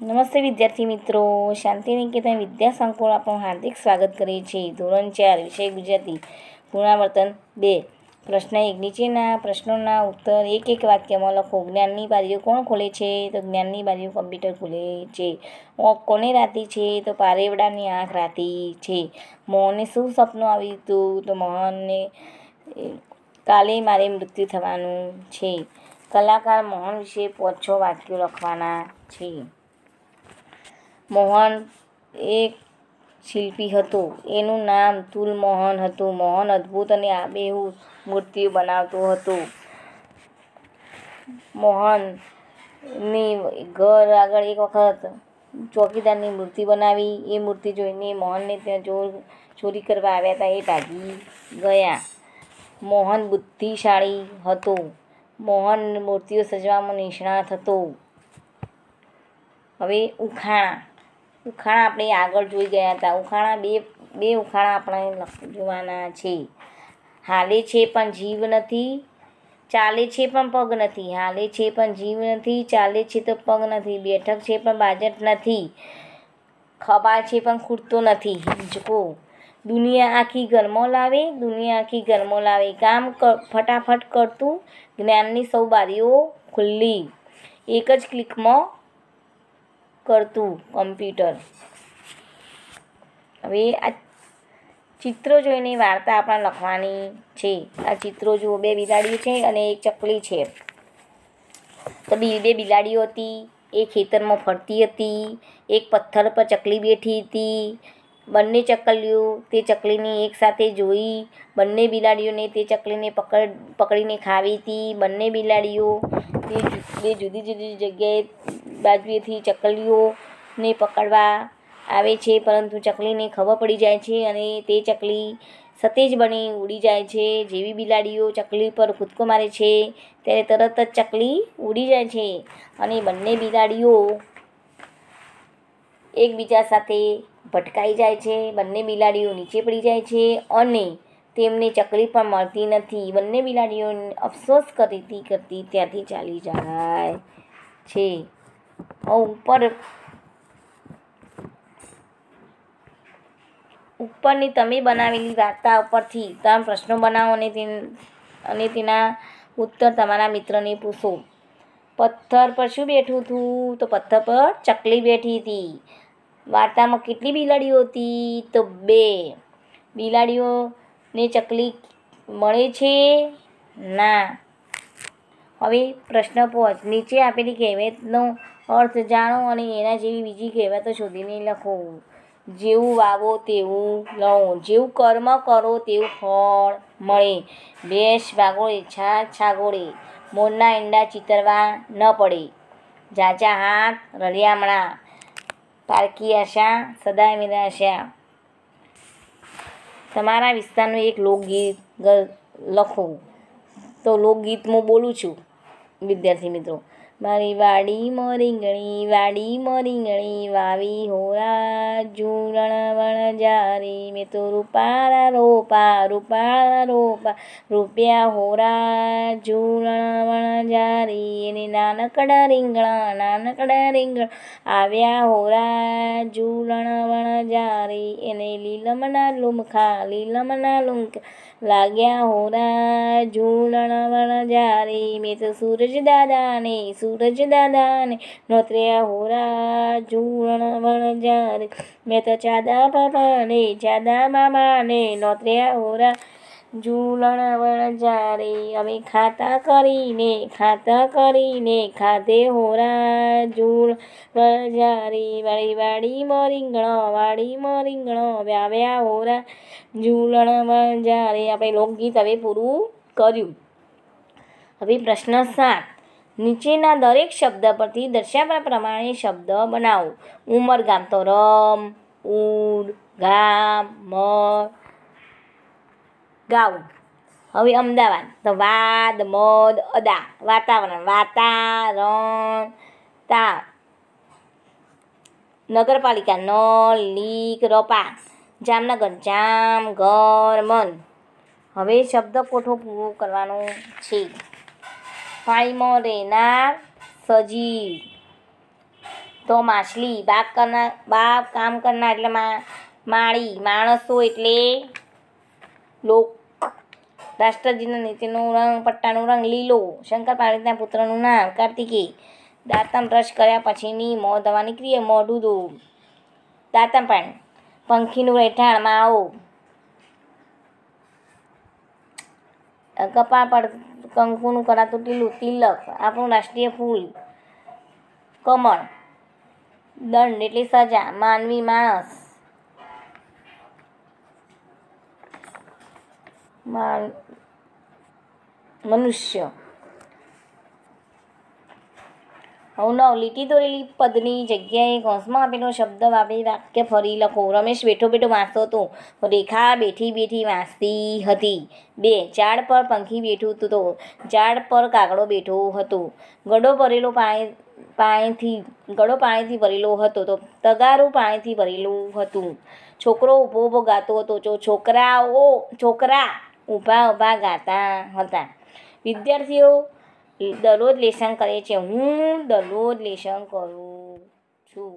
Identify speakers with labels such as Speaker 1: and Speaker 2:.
Speaker 1: નમસ્તે વિદ્યાર્થી મિત્રો શાંતિ નિકેતન વિદ્યા સંકુલ આપણું હાર્દિક સ્વાગત કરીએ છીએ ધોરણ ચાર વિષય ગુજરાતી પુનરાવર્તન બે પ્રશ્ન એક નીચેના પ્રશ્નોના ઉત્તર એક એક વાક્યમાં લખો જ્ઞાનની બારીઓ કોણ ખોલે છે તો જ્ઞાનની બારીઓ કોમ્પ્યુટર ખોલે છે ઓંખ કોને રાતી છે તો પારેવડાની આંખ રાતી છે મોહનને શું સપનું આવ્યું હતું તો મોહનને કાલે મારે મૃત્યુ થવાનું છે કલાકાર મોહન વિશે પોછો વાક્યો લખવાના છે મોહન એક શિલ્પી હતો એનું નામ તુલ મોહન હતું મોહન અદ્ભુત અને આબેહુ મૂર્તિઓ બનાવતો હતો મોહનની ઘર આગળ એક વખત ચોકીદારની મૂર્તિ બનાવી એ મૂર્તિ જોઈને મોહનને ત્યાં ચોર ચોરી કરવા આવ્યા હતા એ ભાગી ગયા મોહન બુદ્ધિશાળી હતો મોહન મૂર્તિઓ સજવામાં નિષ્ણાત હતો હવે ઉખાણા ઉખાણા આપણે આગળ જોઈ ગયા હતા ઉખાણા બે બે ઉખાણા આપણે જોવાના છે હાલે છે પણ જીવ નથી ચાલે છે પણ પગ નથી હાલે છે પણ જીવ નથી ચાલે છે તો પગ નથી બેઠક છે પણ બાજટ નથી ખભા છે પણ ખૂટતો નથી હિંચકો દુનિયા આખી ઘરમાં લાવે દુનિયા આખી ગરમો લાવે કામ ફટાફટ કરતું જ્ઞાનની સૌ બારીઓ ખુલ્લી એક જ ક્લિકમાં કરતું કમ્પ્યુટર હવે આ ચિત્રો જોઈને વાર્તા આપણે લખવાની છે આ ચિત્રો જુઓ બે બિલાડીઓ છે અને એક ચકલી છે તો બી બે બિલાડીઓ હતી એ ખેતરમાં ફરતી હતી એક પથ્થર પર ચકલી બેઠી હતી બંને ચકલીઓ તે ચકલીને એકસાથે જોઈ બંને બિલાડીઓને તે ચકલીને પકડ પકડીને ખાવી હતી બંને બિલાડીઓ તે બે જુદી જુદી જગ્યાએ બાજુએથી ચકલીઓને પકડવા આવે છે પરંતુ ચકલીને ખબર પડી જાય છે અને તે ચકલી સતેજ બની ઉડી જાય છે જેવી બિલાડીઓ ચકલી પર કૂદકો મારે છે ત્યારે તરત જ ચકલી ઉડી જાય છે અને બંને બિલાડીઓ એકબીજા સાથે ભટકાઈ જાય છે બંને બિલાડીઓ નીચે પડી જાય છે અને તેમને ચકલી પણ મળતી નથી બંને બિલાડીઓ અફસોસ કરતી કરતી ત્યાંથી ચાલી જાય છે ઉપર ઉપરની તમે બનાવેલી વાર્તા ઉપરથી ત્રણ પ્રશ્નો બનાવો અને તે અને તેના ઉત્તર તમારા મિત્રને પૂછો પથ્થર પર શું બેઠું હતું તો પથ્થર પર ચકલી બેઠી હતી વાર્તામાં કેટલી બિલાડીઓ હતી તો બે બિલાડીઓને ચકલી મળે છે ના હવે પ્રશ્ન પહોંચ નીચે આપેલી કહેવતનો અર્થ જાણો અને એના જેવી બીજી કહેવાતો શોધીને લખો જેવું વાવો તેવું લઉં જેવું કર્મ કરો તેવું ફળ મળે ભેંસ ભાગોળે છાત છાગોળે મોરના ઈંડા ચિતરવા ન પડે જાજા હાથ રળિયામણા પારકી આશા સદાય નિરાશા તમારા વિસ્તારનું એક લોકગીત લખો તો લોકગીત હું બોલું છું વિદ્યાર્થી મિત્રો મારી વાડીમાં રીંગણી વાડીમાં રીંગણી વાવી હોરા જૂરણ જારી મેં તો રૂપાળા રોપા રૂપાળા રોપા રૂપિયા હોરા વણ જારી એને નાનકડા રીંગણા નાનકડા રીંગણ આવ્યા હોરા જૂરણ જારી એને લીલમના લુમખા લીલમના લુમખા લાગ્યા હોરા જૂરણ જારી મેં તો સૂરજ દાદાને સૂરજ દાદાને નોતર્યા હોરા જુવણ વણજાર મેં તો ચાદા બાબાને ચાદા મામાને નોતર્યા હોરા ઝૂલણ વણજારે અમે ખાતા કરીને ખાતા કરીને ખાતે હોરા ઝૂલ વણજારે વાળી વાડી મરીંગણો વાડી મરીંગણો વ્યાવ્યા હોરા ઝૂલણ વણજારે આપણે લોકગીત હવે પૂરું કર્યું હવે પ્રશ્ન સાત નીચેના દરેક શબ્દ પરથી દર્શાવ્યા પ્રમાણે શબ્દ બનાવો ગામ તો રમ ઉડ ગામ મર ગાઉન હવે અમદાવાદ તો વાદ મદ અદા વાતાવરણ વાતારણ તા નગરપાલિકા નળ લીક રપા જામનગર જામ ઘર મન હવે શબ્દ કોઠો પૂરો કરવાનો છે પાણીમાં રહેનાર સજીવ તો માછલી બાગ કરનાર બાપ કામ કરનાર એટલે માળી માણસો એટલે લોક રાષ્ટ્રજીના નીચેનું રંગ પટ્ટાનું રંગ લીલો શંકર પાર્વતીના પુત્રનું નામ કાર્તિકે દાંતમ બ્રશ કર્યા પછીની મોં દવાની ક્રિયા મોઢું દો દાંતમ પણ પંખીનું રહેઠાણ માળો કપાળ પડ કંકુનું કરાતુટીલું તિલક આપણું રાષ્ટ્રીય ફૂલ કમળ દંડ એટલે સજા માનવી માણસ મનુષ્ય નવ લીટી દોરેલી પદની જગ્યાએ કૌંસમાં આપેલો શબ્દ વાપરી વાક્ય ફરી લખો રમેશ બેઠો બેઠો વાંચતો હતો રેખા બેઠી બેઠી વાંચતી હતી બે ઝાડ પર પંખી બેઠું તો ઝાડ પર કાગડો બેઠો હતો ગડો ભરેલો પાણી પાણીથી ગળો પાણીથી ભરેલો હતો તો તગારું પાણીથી ભરેલું હતું છોકરો ઊભો ઊભો ગાતો હતો જો છોકરાઓ છોકરા ઊભા ઊભા ગાતા હતા વિદ્યાર્થીઓ દરરોજ લેસન કરે છે હું દરરોજ લેસન કરું છું